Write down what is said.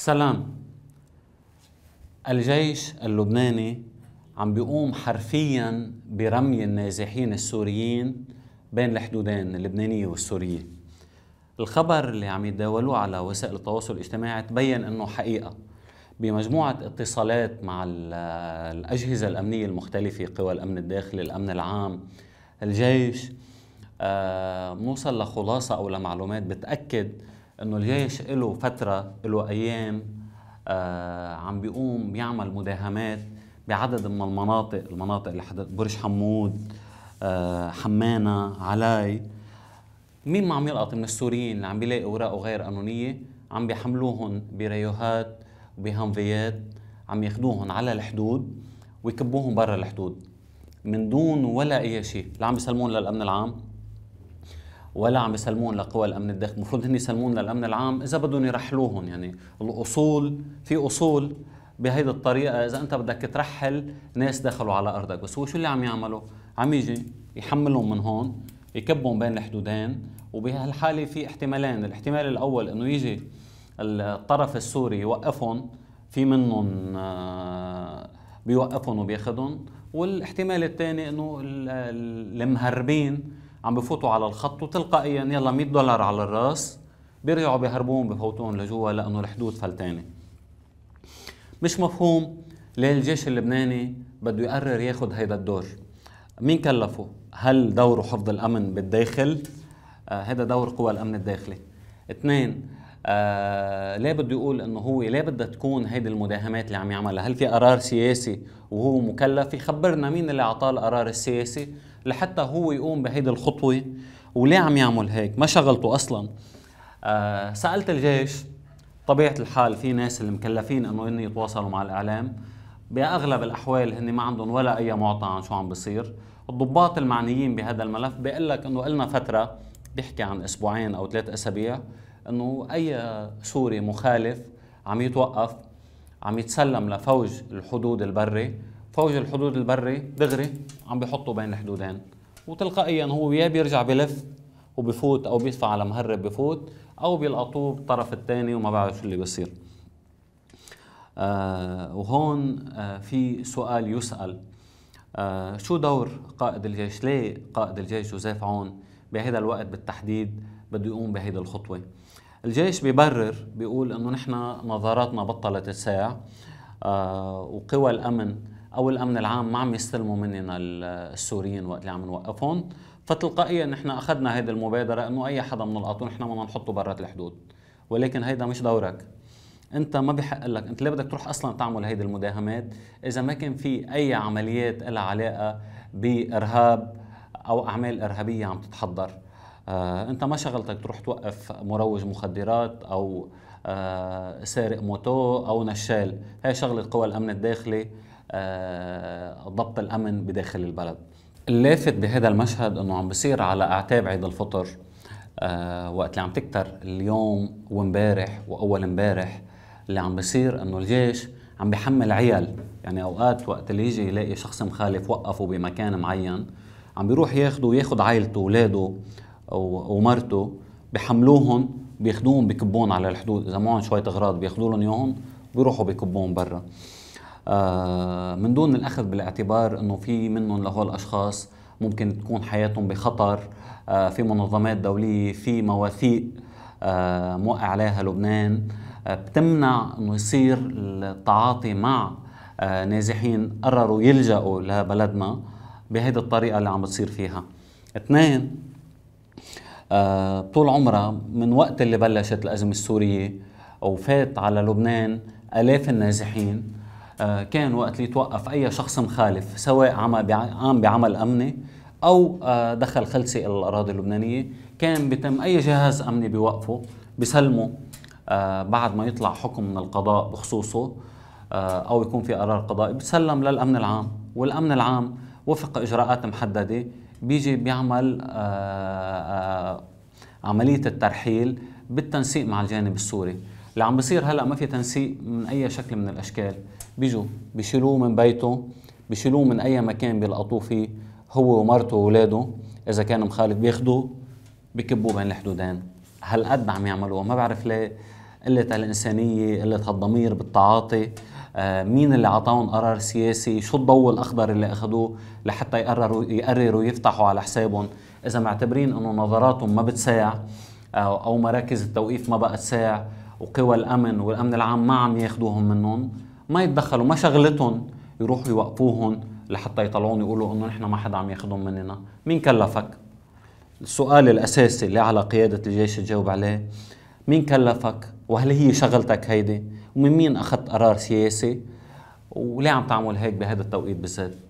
سلام الجيش اللبناني عم بيقوم حرفيا برمي النازحين السوريين بين الحدودين اللبنانيه والسوريه. الخبر اللي عم يتداولوه على وسائل التواصل الاجتماعي تبين انه حقيقه بمجموعه اتصالات مع الاجهزه الامنيه المختلفه قوى الامن الداخلي، الامن العام، الجيش آه، نوصل لخلاصه او لمعلومات بتاكد انه الجيش له فتره له ايام آه عم بيقوم يعمل مداهمات بعدد من المناطق المناطق اللي حدث برج حمود آه حمانه علاي مين ما عم يلقط من السوريين اللي عم بيلاقي اوراقه غير قانونيه عم بيحملوهم بريوهات وبهانفيات عم ياخدوهم على الحدود ويكبوهم برا الحدود من دون ولا اي شيء لا عم بيسلمون للامن العام ولا عم يسلمون لقوى الامن الداخلي المفروض هن يسلمون للامن العام اذا بدهم يرحلوهم يعني الاصول في اصول بهيدي الطريقه اذا انت بدك ترحل ناس دخلوا على ارضك بس هو شو اللي عم يعملوا عم يجي يحملهم من هون يكبهم بين الحدودين وبهالحاله في احتمالين الاحتمال الاول انه يجي الطرف السوري يوقفهم في منهم آه، بيوقفهم وبياخذهم والاحتمال الثاني انه المهربين عم بفوتوا على الخط وتلقائيا يلا 100 دولار على الراس بيرجعوا بيهربون بفوتون لجوا لانه الحدود فلتانه مش مفهوم ليه الجيش اللبناني بده يقرر ياخذ هيدا الدور مين كلفه هل دوره حفظ الامن بالداخل آه هذا دور قوى الامن الداخلي اثنين آه ليه بده يقول انه هو ليه بدها تكون هيدي المداهمات اللي عم يعملها هل في قرار سياسي وهو مكلف يخبرنا مين اللي اعطاه القرار السياسي لحتى هو يقوم بهيدي الخطوه وليه عم يعمل هيك ما شغلته اصلا آه سالت الجيش طبيعه الحال في ناس اللي مكلفين انه إني يتواصلوا مع الاعلام باغلب الاحوال هن ما عندهم ولا اي معطى عن شو عم بصير الضباط المعنيين بهذا الملف بيقول لك انه قلنا فتره بيحكي عن اسبوعين او ثلاث اسابيع انه اي سوري مخالف عم يتوقف عم يتسلم لفوج الحدود البري فوج الحدود البري دغري عم بيحطوا بين الحدودين وتلقائيا هو يا بيرجع بلف وبفوت او بيدفع على مهرب بفوت او بيلقطوه بالطرف الثاني وما بعرف شو اللي بيصير آه وهون آه في سؤال يسأل آه شو دور قائد الجيش ليه قائد الجيش جوزيف عون بهذا الوقت بالتحديد بده يقوم بهيدي الخطوة الجيش بيبرر بيقول انه نحن نظاراتنا بطلت تساع آه وقوى الامن او الامن العام ما عم يستلموا مننا السوريين وقت اللي عم نوقفهم فتلقائيا نحن اخذنا هيدي المبادره انه اي حدا من القطون نحن بدنا نحطه برات الحدود ولكن هيدا مش دورك انت ما بحق لك انت ليه بدك تروح اصلا تعمل هيدي المداهمات اذا ما كان في اي عمليات لها علاقه بارهاب او اعمال ارهابيه عم تتحضر آه، انت ما شغلتك تروح توقف مروج مخدرات او آه، سارق موتو او نشال هي شغله قوى الامن الداخلي آه، ضبط الامن بداخل البلد اللافت بهذا المشهد انه عم بصير على اعتاب عيد الفطر آه، وقت اللي عم تكتر اليوم وامبارح واول امبارح اللي عم بصير انه الجيش عم بيحمل عيال يعني اوقات وقت اللي يجي يلاقي شخص مخالف وقفه بمكان معين عم بيروح ياخده وياخد عائلته ولاده ومرته بحملوهم بياخدوهم بكبون على الحدود اذا معهم شويه اغراض بياخدوا لهم اياهم بيروحوا بكبون برا آه، من دون الاخذ بالاعتبار انه في منهم لهول الاشخاص ممكن تكون حياتهم بخطر آه، في منظمات دوليه في مواثيق آه، موقع عليها لبنان بتمنع انه يصير التعاطي مع نازحين قرروا يلجأوا لبلدنا بهيدي الطريقه اللي عم بتصير فيها اثنين طول عمرها من وقت اللي بلشت الأزمة السورية وفات على لبنان آلاف النازحين آه، كان وقت اللي توقف اي شخص مخالف سواء قام بعمل امني او آه، دخل خلسه الى الاراضي اللبنانيه كان بيتم اي جهاز امني بيوقفه بيسلمه آه، بعد ما يطلع حكم من القضاء بخصوصه او يكون في قرار قضائي بتسلم للامن العام والامن العام وفق اجراءات محدده بيجي بيعمل عمليه الترحيل بالتنسيق مع الجانب السوري اللي عم بصير هلا ما في تنسيق من اي شكل من الاشكال بيجوا بيشيلوه من بيته بيشيلوه من اي مكان بيلقطوه فيه هو ومرته واولاده اذا كان مخالف بياخذوه بكبوه بين الحدودين هالقد عم يعملوها ما بعرف ليه قلة الإنسانية قلة هالضمير بالتعاطي آه مين اللي عطاهم قرار سياسي شو الضوء الأخضر اللي أخذوه لحتى يقرروا يقرروا يفتحوا على حسابهم إذا معتبرين أنه نظراتهم ما بتساع آه، أو مراكز التوقيف ما بقى تساع وقوى الأمن والأمن العام ما عم ياخدوهم منهم ما يتدخلوا ما شغلتهم يروحوا يوقفوهم لحتى يطلعون يقولوا انه نحن ما حدا عم ياخذهم مننا مين كلفك السؤال الاساسي اللي على قياده الجيش تجاوب عليه مين كلفك وهل هي شغلتك هيدي ومن مين اخذت قرار سياسي وليه عم تعمل هيك بهذا التوقيت بالذات